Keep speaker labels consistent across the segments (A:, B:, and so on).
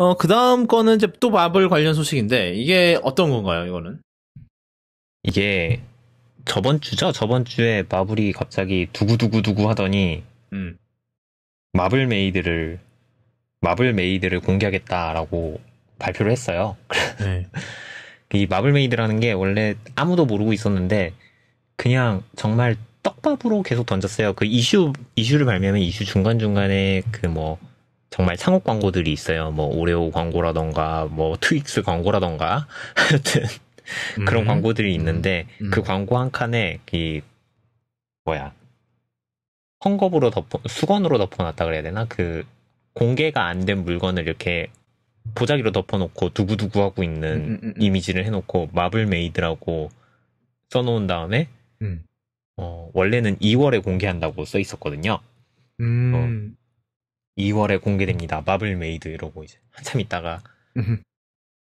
A: 어, 그 다음 거는 이제 또 마블 관련 소식인데, 이게 어떤 건가요, 이거는? 이게 저번 주죠? 저번 주에 마블이 갑자기 두구두구두구 하더니, 음. 마블 메이드를, 마블 메이드를 공개하겠다라고 발표를 했어요. 네. 이 마블 메이드라는 게 원래 아무도 모르고 있었는데, 그냥 정말 떡밥으로 계속 던졌어요. 그 이슈, 이슈를 발매하면 이슈 중간중간에 그 뭐, 정말 상업 광고들이 있어요. 뭐 오레오 광고라던가 뭐 트윅스 광고라던가 하여튼 그런 음. 광고들이 있는데 음. 음. 그 광고 한 칸에 이 뭐야 헝겊으로 덮어 수건으로 덮어놨다 그래야 되나 그 공개가 안 된 물건을 이렇게 보자기로 덮어놓고 두구두구 하고 있는 음, 음, 음 이미지를 해놓고 마블 메이드라고 써놓은 다음에 어, 원래는 2월에 공개한다고 써 있었거든요. 어, 2월에 공개됩니다. 마블 메이드 이러고 이제 한참 있다가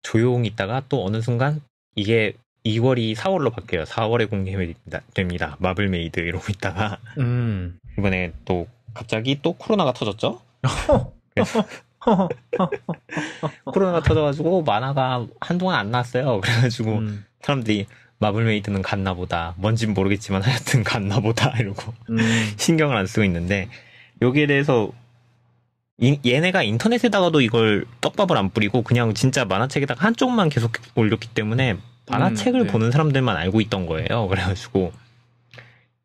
A: 조용히 있다가 또 어느 순간 이게 2월이 4월로 바뀌어요. 4월에 공개됩니다. 마블 메이드 이러고 있다가 음. 이번에 또 갑자기 또 코로나가 터졌죠. 코로나가 터져가지고 만화가 한동안 안 나왔어요. 그래가지고 음. 사람들이 마블 메이드는 갔나 보다. 뭔진 모르겠지만 하여튼 갔나 보다 이러고 음. 신경을 안 쓰고 있는데 여기에 대해서 이, 얘네가 인터넷에다가도 이걸 떡밥을 안 뿌리고 그냥 진짜 만화책에다가 한쪽만 계속 올렸기 때문에 만화책을 음, 네. 보는 사람들만 알고 있던 거예요. 그래가지고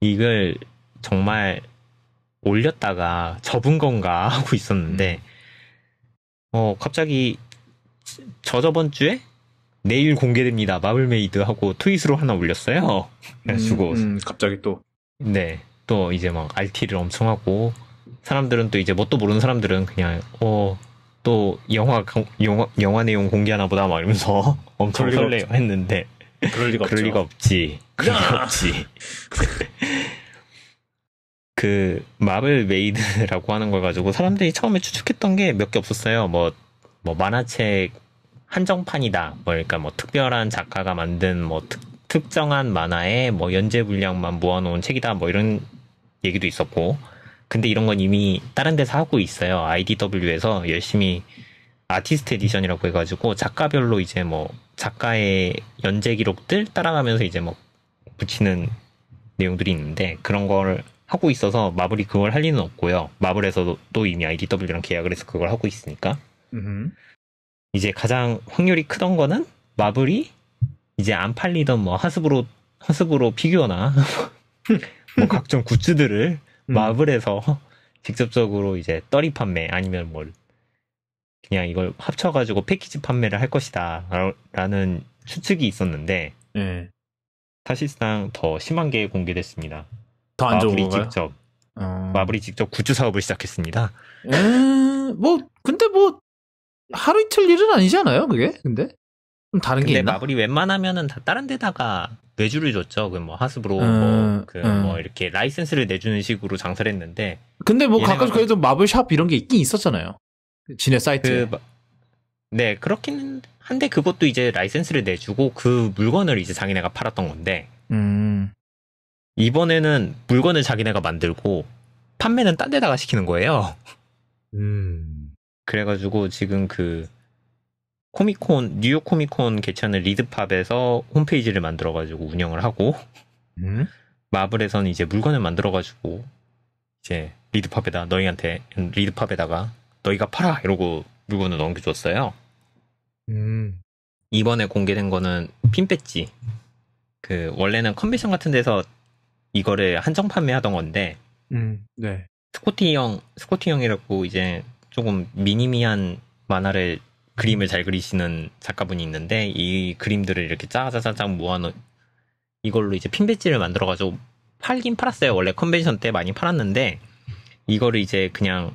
A: 이걸 정말 올렸다가 접은 건가 하고 있었는데 음. 어 갑자기 저 저번 주에 내일 공개됩니다 마블메이드 하고 트윗으로 하나 올렸어요. 그래가지고 음, 음, 갑자기 또 네. 또 이제 막 RT를 엄청 하고 사람들은 또 이제 뭣도 모르는 사람들은 그냥 어 또 영화 영화 영화 내용 공개하나 보다 막 이러면서 엄청 설레 했는데 그럴 리가 그럴 리가 없지. 그럴 리가 없지. 그 마블 메이드라고 하는 걸 가지고 사람들이 처음에 추측했던 게 몇 개 없었어요. 뭐, 뭐 만화책 한정판이다. 뭐 그러니까 뭐 특별한 작가가 만든 뭐 특, 특정한 만화에뭐 연재 분량만 모아놓은 책이다. 뭐 이런 얘기도 있었고 근데 이런 건 이미 다른 데서 하고 있어요. IDW에서 열심히 아티스트 에디션이라고 해가지고 작가별로 이제 뭐 작가의 연재 기록들 따라가면서 이제 뭐 붙이는 내용들이 있는데 그런 걸 하고 있어서 마블이 그걸 할 리는 없고요. 마블에서도 또 이미 IDW랑 계약을 해서 그걸 하고 있으니까. 음흠. 이제 가장 확률이 크던 거는 마블이 이제 안 팔리던 뭐 하스브로 하스브로 피규어나 뭐 각종 굿즈들을 음. 마블에서 직접적으로 이제 떨이 판매 아니면 뭘 그냥 이걸 합쳐가지고 패키지 판매를 할 것이다 라는 추측이 있었는데 네. 사실상 더 심한 게 공개됐습니다. 더 안 좋은 건가요? 직접 어... 마블이 직접 구주 사업을 시작했습니다. 음, 뭐 근데 뭐 하루 이틀 일은 아니지 않아요, 그게? 근데 다른 게 있나? 마블이 웬만하면은 다 다른 데다가 외주를 줬죠. 그 뭐 하스브로 음, 뭐그뭐 그 음. 뭐 이렇게 라이센스를 내주는 식으로 장사를 했는데. 근데 뭐 가끔 그래도 마블 샵 이런 게 있긴 있었잖아요. 진네 사이트. 그, 그 네 그렇긴 한데 그것도 이제 라이센스를 내주고 그 물건을 이제 자기네가 팔았던 건데. 음. 이번에는 물건을 자기네가 만들고 판매는 딴 데다가 시키는 거예요. 음. 그래가지고 지금 그 코미콘 뉴욕 코미콘 개최하는 리드팝에서 홈페이지를 만들어가지고 운영을 하고 음? 마블에서는 이제 물건을 만들어가지고 이제 리드팝에다 너희한테 리드팝에다가 너희가 팔아 이러고 물건을 넘겨줬어요. 음. 이번에 공개된 거는 핀 배지. 그 원래는 컨벤션 같은 데서 이거를 한정 판매하던 건데. 음. 네. 스코티 형 스코티 형이라고 이제 조금 미니미한 만화를 그림을 잘 그리시는 작가분이 있는데 이 그림들을 이렇게 짜자자자 모아놓 이걸로 이제 핀 배지를 만들어가지고 팔긴 팔았어요. 원래 컨벤션 때 많이 팔았는데 이거를 이제 그냥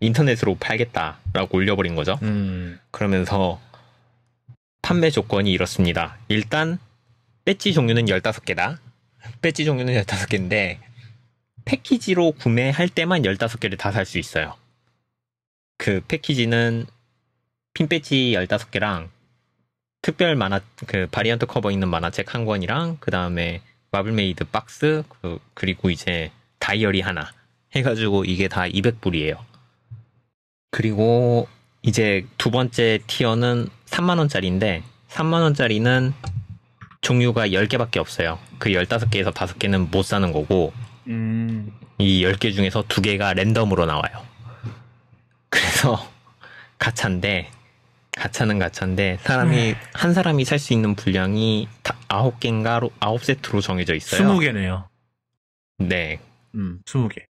A: 인터넷으로 팔겠다라고 올려버린 거죠. 음. 그러면서 판매 조건이 이렇습니다. 일단 배지 종류는 15개다. 배지 종류는 15개인데 패키지로 구매할 때만 15개를 다 살 수 있어요. 그 패키지는 핀 배지 15개랑 특별 만화 그바리안트 커버 있는 만화책 한 권이랑 그다음에 마블메이드 박스 그, 그리고 이제 다이어리 하나 해 가지고 이게 다 200불이에요. 그리고 이제 두 번째 티어는 3만 원짜리인데 3만 원짜리는 종류가 10개밖에 없어요. 그 15개에서 5개는 못 사는 거고 음. 이 10개 중에서 2개가 랜덤으로 나와요. 그래서 가차인데 가차는 가차인데 사람이 네. 한 사람이 살 수 있는 분량이 다 아홉 개인가 아홉 세트로 정해져 있어요. 스무 개네요. 네. 음, 2 0 개.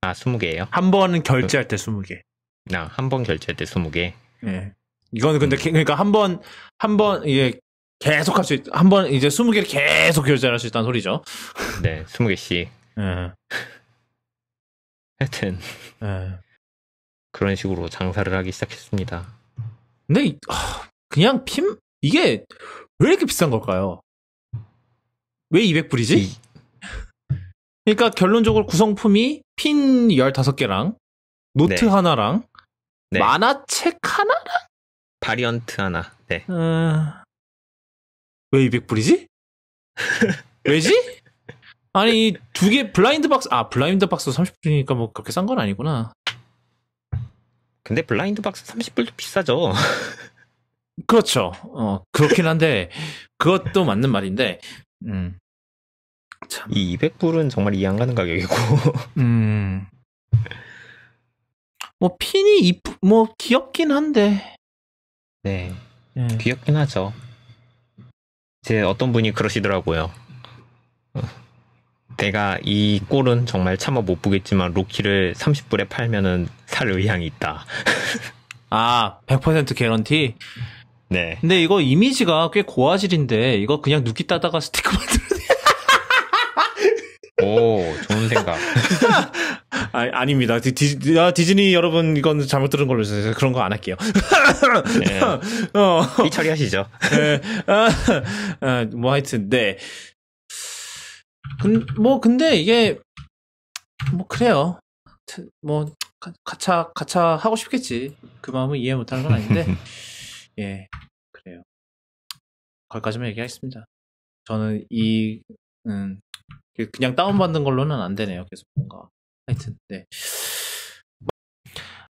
A: 아, 2 0 개예요? 한번 결제할 그 때2 0 개. 나 한번 아, 결제할 때2 0 개. 네. 이거는 근데 음. 그러니까 한 번 한번 이게 계속 할수 있. 한번 이제 2 0 개를 계속 결제할 수 있다는 소리죠. 네, 2 0 개씩. 네. 하여튼 네. 그런 식으로 장사를 하기 시작했습니다. 근데 그냥 핌 이게 왜 이렇게 비싼 걸까요? 왜 200불이지? 그러니까 결론적으로 구성품이 핀 15개랑 노트 네. 하나랑 네. 만화책 하나랑 바리언트 하나. 네. 어... 왜 200불이지? 왜지? 아니 두 개 블라인드 박스 아 블라인드 박스 30불이니까 뭐 그렇게 싼 건 아니구나. 근데 블라인드 박스 30불도 비싸죠. 그렇죠. 어, 그렇긴 한데, 그것도 맞는 말인데, 음. 참. 이 200불은 정말 이해 안 가는 가격이고. 음. 뭐, 핀이 이쁘, 뭐, 귀엽긴 한데. 네. 네. 귀엽긴 하죠. 제 어떤 분이 그러시더라고요. 어. 내가 이 꼴은 정말 참아 못 보겠지만 로키를 30불에 팔면은 살 의향이 있다. 아, 100% 개런티? 네. 근데 이거 이미지가 꽤 고화질인데 이거 그냥 누기 따다가 스티커 만들어 오, 좋은 생각. 아, 아닙니다. 디, 디, 아, 디즈니 여러분 이건 잘못 들은 걸로 해서 그런 거 안 할게요. 네. 어. 이 처리하시죠. 네. 아, 아, 뭐 하여튼 네. 근, 뭐 근데 이게 뭐 그래요. 뭐 가차 가차 하고 싶겠지. 그 마음을 이해 못하는 건 아닌데 예 그래요. 거기까지만 얘기하겠습니다. 저는 이 음, 그, 그냥 다운받는 걸로는 안 되네요. 계속 뭔가 하여튼 네.